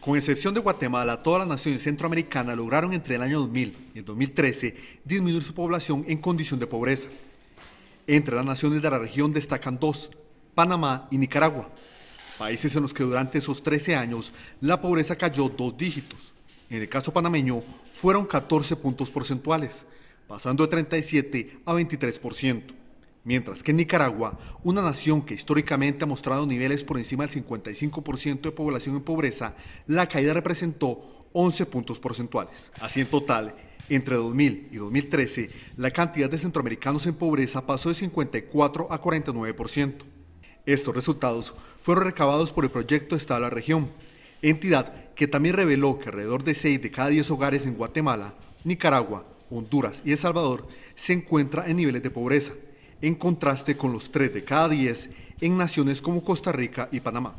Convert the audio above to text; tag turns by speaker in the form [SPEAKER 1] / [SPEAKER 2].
[SPEAKER 1] Con excepción de Guatemala, todas las naciones centroamericanas lograron entre el año 2000 y el 2013 disminuir su población en condición de pobreza. Entre las naciones de la región destacan dos, Panamá y Nicaragua, países en los que durante esos 13 años la pobreza cayó dos dígitos. En el caso panameño fueron 14 puntos porcentuales, pasando de 37 a 23%. Mientras que en Nicaragua, una nación que históricamente ha mostrado niveles por encima del 55% de población en pobreza, la caída representó 11 puntos porcentuales. Así en total, entre 2000 y 2013, la cantidad de centroamericanos en pobreza pasó de 54 a 49%. Estos resultados fueron recabados por el proyecto Estado de la Región, entidad que también reveló que alrededor de 6 de cada 10 hogares en Guatemala, Nicaragua, Honduras y El Salvador se encuentra en niveles de pobreza en contraste con los tres de cada 10 en naciones como Costa Rica y Panamá.